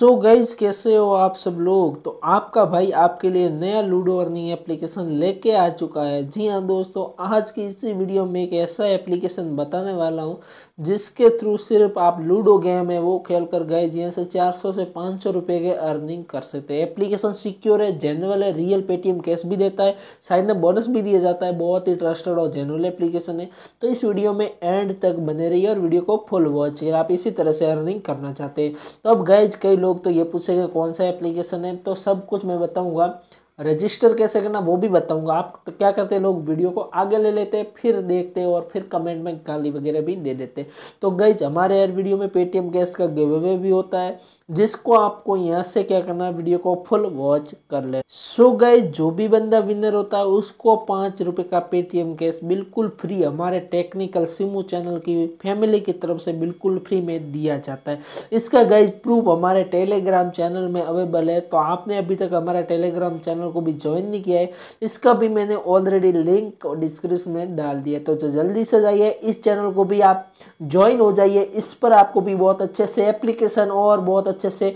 सो so guys कैसे हो आप सब लोग तो आपका भाई आपके लिए नया लूडो अर्निंग एप्लीकेशन लेके आ चुका है जी हाँ दोस्तों आज की इसी वीडियो में एक ऐसा एप्लीकेशन बताने वाला हूँ जिसके थ्रू सिर्फ आप लूडो गेम है वो खेल कर गए जी चार 400 से 500 रुपए के अर्निंग कर सकते हैं एप्लीकेशन सिक्योर है जेनरल है रियल पेटीएम कैश भी देता है शायद में बोनस भी दिया जाता है बहुत ही ट्रस्टेड और जेनरल एप्लीकेशन है तो इस वीडियो में एंड तक बने रहिए और वीडियो को फुल वॉच करिए आप इसी तरह से अर्निंग करना चाहते हैं तो अब गए कई लोग तो ये पूछेंगे कौन सा एप्लीकेशन है तो सब कुछ मैं बताऊँगा रजिस्टर कैसे करना वो भी बताऊंगा आप तो क्या करते हैं लोग वीडियो को आगे ले लेते हैं फिर देखते हैं और फिर कमेंट में गाली वगैरह भी दे देते हैं तो गईज हमारे यार वीडियो में पेटीएम कैश का गिव अवे भी होता है जिसको आपको यहाँ से क्या करना है वीडियो को फुल वॉच कर ले सो so जो भी बंदा विनर होता है उसको पाँच रुपये का पेटीएम कैश बिल्कुल फ्री हमारे टेक्निकल सिमू चैनल की फैमिली की तरफ से बिल्कुल फ्री में दिया जाता है इसका गए प्रूफ हमारे टेलीग्राम चैनल में अवेलेबल है तो आपने अभी तक हमारा टेलीग्राम चैनल चैनल को भी ज्वाइन नहीं किया है इसका भी मैंने ऑलरेडी लिंक डिस्क्रिप्शन में डाल दिया तो जल्दी से जाइए इस चैनल को भी आप ज्वाइन हो जाइए इस पर आपको भी बहुत अच्छे से एप्लीकेशन और बहुत अच्छे से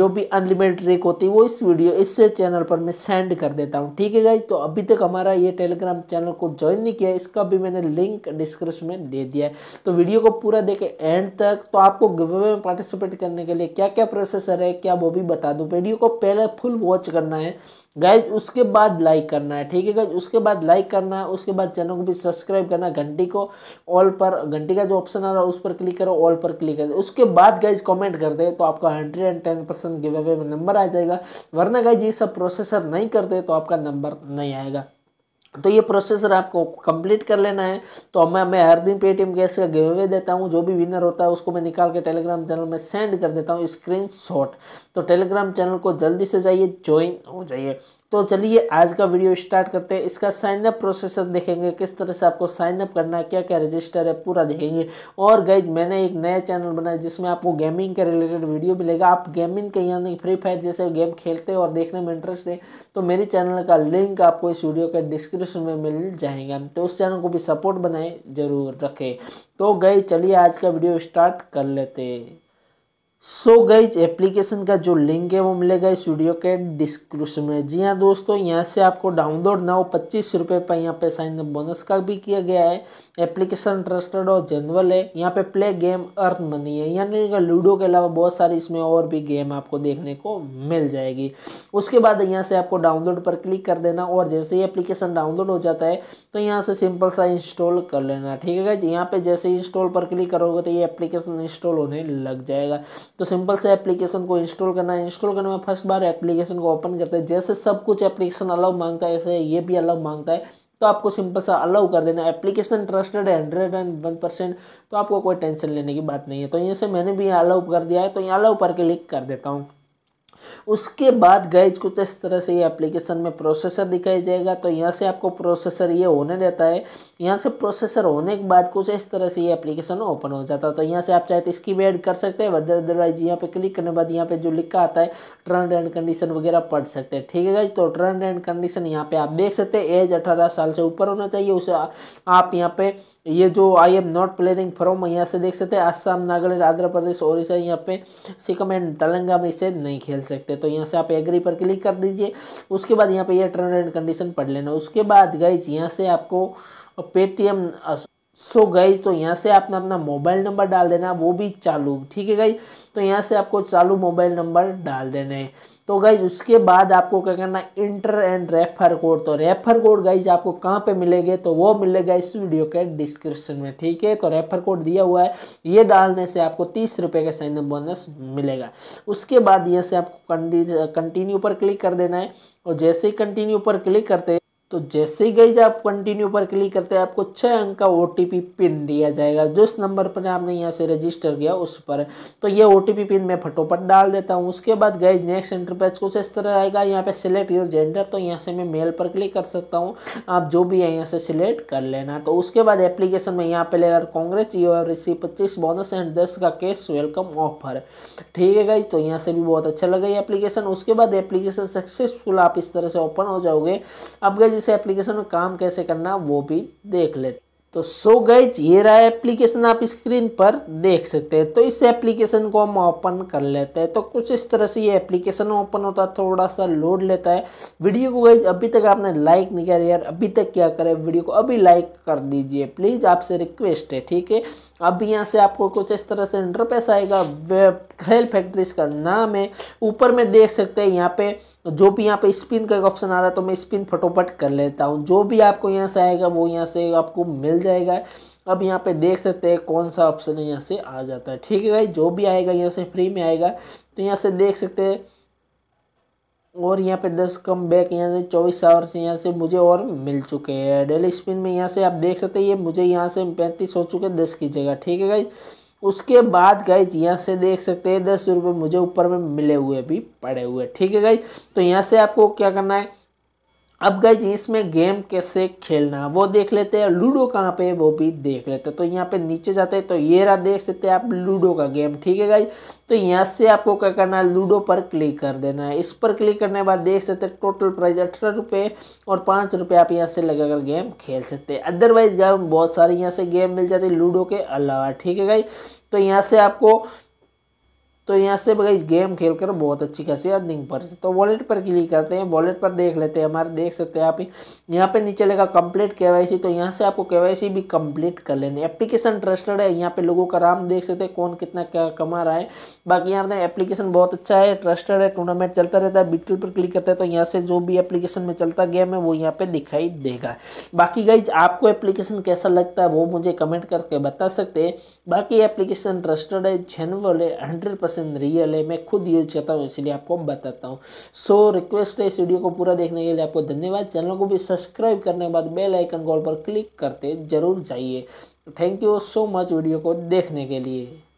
जो भी अनलिमिटेड ट्रिक होती है वो इस वीडियो इस चैनल पर मैं सेंड कर देता हूँ ठीक है गाई तो अभी तक हमारा ये टेलीग्राम चैनल को ज्वाइन नहीं किया इसका भी मैंने लिंक डिस्क्रिप्शन में दे दिया है तो वीडियो को पूरा देखे एंड तक तो आपको गिवे में पार्टिसिपेट करने के लिए क्या क्या प्रोसेसर है क्या वो भी बता दूँ वीडियो को पहले फुल वॉच करना है गाइज उसके बाद लाइक करना है ठीक है गाइज उसके बाद लाइक करना है उसके बाद चैनल को भी सब्सक्राइब करना घंटी को ऑल पर घंटी का जो ऑप्शन आ रहा है उस पर क्लिक करो ऑल पर क्लिक करो उसके बाद गाइज कमेंट कर दे तो आपका hundred and ten percent giveaway में नंबर आ जाएगा वरना गाइज ये सब प्रोसेसर नहीं करते तो आपका नंबर नहीं आएगा तो ये प्रोसेसर आपको कंप्लीट कर लेना है तो अब मैं मैं हर दिन पेटीएम गैस का गिव अवे देता हूँ जो भी विनर होता है उसको मैं निकाल के टेलीग्राम चैनल में सेंड कर देता हूँ स्क्रीन तो टेलीग्राम चैनल को जल्दी से जाइए ज्वाइन हो जाइए तो चलिए आज का वीडियो स्टार्ट करते हैं इसका साइन अप प्रोसेसर देखेंगे किस तरह से आपको साइन अप करना है क्या क्या रजिस्टर है पूरा देखेंगे और गई मैंने एक नया चैनल बनाया जिसमें आपको गेमिंग के रिलेटेड वीडियो मिलेगा आप गेमिंग के यानी फ्री फायर जैसे गेम खेलते और देखने में इंटरेस्ट है तो मेरे चैनल का लिंक आपको इस वीडियो के डिस्क्रिप्शन में मिल जाएगा तो उस चैनल को भी सपोर्ट बनाए जरूर रखें तो गई चलिए आज का वीडियो स्टार्ट कर लेते हैं सो गईज एप्लीकेशन का जो लिंक है वो मिलेगा इस वीडियो के डिस्क्रिप्शन में जी हाँ दोस्तों यहाँ से आपको डाउनलोड ना हो पच्चीस रुपये पर यहाँ पे साइन अप बोनस का भी किया गया है एप्लीकेशन ट्रस्टेड और जनरल है यहाँ पे प्ले गेम अर्थ मनी है यानी कि लूडो के अलावा बहुत सारी इसमें और भी गेम आपको देखने को मिल जाएगी उसके बाद यहाँ से आपको डाउनलोड पर क्लिक कर देना और जैसे ही एप्लीकेशन डाउनलोड हो जाता है तो यहाँ से सिंपल सा इंस्टॉल कर लेना ठीक है यहाँ पर जैसे इंस्टॉल पर क्लिक करोगे तो ये एप्लीकेशन इंस्टॉल होने लग जाएगा तो सिंपल से एप्लीकेशन को इंस्टॉल करना है इंस्टॉल करने में फर्स्ट बार एप्लीकेशन को ओपन करते हैं जैसे सब कुछ एप्लीकेशन अलाउ मांगता है ऐसे ये भी अलाउ मांगता है तो आपको सिंपल सा अलाउ कर देना एप्लीकेशन ट्रस्टेड है हंड्रेड एंड वन परसेंट तो आपको कोई टेंशन लेने की बात नहीं है तो ये से मैंने भी अलाउ कर दिया है तो यहाँ अलाउ पर क्लिक कर देता हूँ उसके बाद गैज कुछ इस तरह से ये एप्लीकेशन में प्रोसेसर दिखाई जाएगा तो यहाँ से आपको प्रोसेसर ये होने देता है यहाँ से प्रोसेसर होने के बाद कुछ इस तरह से ये एप्लीकेशन ओपन हो जाता है तो यहाँ से आप चाहे तो इसकी भी एड कर सकते हैं अदरवाइज यहाँ पे क्लिक करने बाद यहाँ पे जो लिखा आता है टर्न एंड कंडीशन वगैरह पढ़ सकते हैं ठीक है गाइज तो टर्न एंड कंडीशन यहाँ पे आप देख सकते हैं एज अठारह साल से ऊपर होना चाहिए उसे आप यहाँ पे ये जो I am not planning from यहाँ से देख सकते हैं आसाम नागालैंड आंध्र प्रदेश ओडिशा यहाँ पे सिक्किम एंड तेलंगाना इसे नहीं खेल सकते सकते हैं तो यहाँ से आप एग्री पर क्लिक कर दीजिए उसके बाद यहाँ पे ये टर्म एंड कंडीशन पढ़ लेना उसके बाद गई यहाँ से आपको पेटीएम सो so गई तो यहाँ से आपने अपना मोबाइल नंबर डाल देना वो भी चालू ठीक है गई तो यहाँ से आपको चालू मोबाइल नंबर डाल देना है तो गई उसके बाद आपको क्या करना इंटर एंड रेफर कोड तो रेफर कोड गाइज आपको कहाँ पे मिलेंगे तो वो मिलेगा इस वीडियो के डिस्क्रिप्शन में ठीक है तो रेफर कोड दिया हुआ है ये डालने से आपको तीस रुपये का साइन अप बोनस मिलेगा उसके बाद यहाँ से आपको कंटिन्यू पर क्लिक कर देना है और जैसे ही कंटिन्यू पर क्लिक करते तो जैसे ही गई आप कंटिन्यू पर क्लिक करते हैं आपको छः अंक का ओ पिन दिया जाएगा जिस नंबर पर आपने यहाँ से रजिस्टर किया उस पर तो ये ओ पिन मैं फटोफट डाल देता हूँ उसके बाद गई नेक्स्ट इंटरपेज कुछ इस तरह आएगा यहाँ पे सिलेक्ट योर जेंडर तो यहाँ से मैं मेल पर क्लिक कर सकता हूँ आप जो भी है यहाँ से सिलेक्ट कर लेना तो उसके बाद एप्लीकेशन में यहाँ पे लेगा कांग्रेस और रिसीव पच्चीस बोनस एंड दस का कैश वेलकम ऑफर ठीक है गई तो यहाँ से भी बहुत अच्छा लगा ये एप्लीकेशन उसके बाद एप्लीकेशन सक्सेसफुल आप इस तरह से ओपन हो जाओगे अब गई इस एप्लीकेशन में काम कैसे करना वो भी देख लेते तो सो गैच ये रहा एप्लीकेशन आप स्क्रीन पर देख सकते हैं तो इस एप्लीकेशन को हम ओपन कर लेते हैं तो कुछ इस तरह से ये एप्लीकेशन ओपन होता है थोड़ा सा लोड लेता है वीडियो को गैच अभी तक आपने लाइक नहीं किया यार अभी तक क्या करें वीडियो को अभी लाइक कर दीजिए प्लीज़ आपसे रिक्वेस्ट है ठीक है अब भी यहाँ से आपको कुछ इस तरह से इंटरपेस आएगा वे हेल फैक्ट्री इसका नाम है ऊपर में देख सकते हैं यहाँ पे जो भी यहाँ पे स्पिन का ऑप्शन आ रहा है तो मैं स्पिन फटोफट कर लेता हूँ जो भी आपको यहाँ से आएगा वो यहाँ से आपको मिल जाएगा अब यहाँ पे देख सकते हैं कौन सा ऑप्शन है यहाँ से आ जाता है ठीक है भाई जो भी आएगा यहाँ से फ्री में आएगा तो यहाँ से देख सकते हैं और यहाँ पे दस कम बैक यहाँ से चौबीस आवर्स यहाँ से मुझे और मिल चुके हैं डेली स्पिन में यहाँ से आप देख सकते हैं ये मुझे यहाँ से पैंतीस हो चुके हैं दस की जगह ठीक है गाई उसके बाद गाइज यहाँ से देख सकते हैं दस रुपये मुझे ऊपर में मिले हुए भी पड़े हुए ठीक है गाई तो यहाँ से आपको क्या करना है अब गए जी इसमें गेम कैसे खेलना वो देख लेते हैं लूडो कहाँ पे वो भी देख लेते हैं तो यहाँ पे नीचे जाते हैं तो ये रहा देख सकते हैं आप लूडो का गेम ठीक है गाई तो यहाँ से आपको क्या करना है लूडो पर क्लिक कर देना है इस पर क्लिक करने के बाद देख सकते हैं टोटल प्राइस अठारह रुपये और पाँच रुपये आप यहाँ से लगाकर गेम खेल सकते हैं अदरवाइज गाय बहुत सारे यहाँ से गेम मिल जाते हैं लूडो के अलावा ठीक है गाई तो यहाँ से आपको तो यहाँ से भाई इस गेम खेल कर बहुत अच्छी खासी अर्निंग पर तो वॉलेट पर क्लिक करते हैं वॉलेट पर देख लेते हैं हमारे देख सकते हैं आप यहाँ पे नीचे लगा कंप्लीट के तो यहाँ से आपको के भी कंप्लीट कर लेने एप्लीकेशन ट्रस्टेड है यहाँ पे लोगों का नाम देख सकते हैं कौन कितना क्या कमा रहा है बाकी यहाँ पे एप्लीकेशन बहुत अच्छा है ट्रस्टेड है टूर्नामेंट चलता रहता है बिटल पर क्लिक करते हैं तो यहाँ से जो भी एप्लीकेशन में चलता गेम है वो यहाँ पर दिखाई देगा बाकी गाइज आपको एप्लीकेशन कैसा लगता है वो मुझे कमेंट करके बता सकते हैं बाकी एप्लीकेशन ट्रस्टेड है जेनवल है हंड्रेड एप्लीकेशन रियल है मैं खुद यूज करता हूँ इसलिए आपको बताता हूँ सो so, रिक्वेस्ट है इस वीडियो को पूरा देखने के लिए आपको धन्यवाद चैनल को भी सब्सक्राइब करने के बाद बेल आइकन कॉल पर क्लिक करते जरूर जाइए thank you so much video को देखने के लिए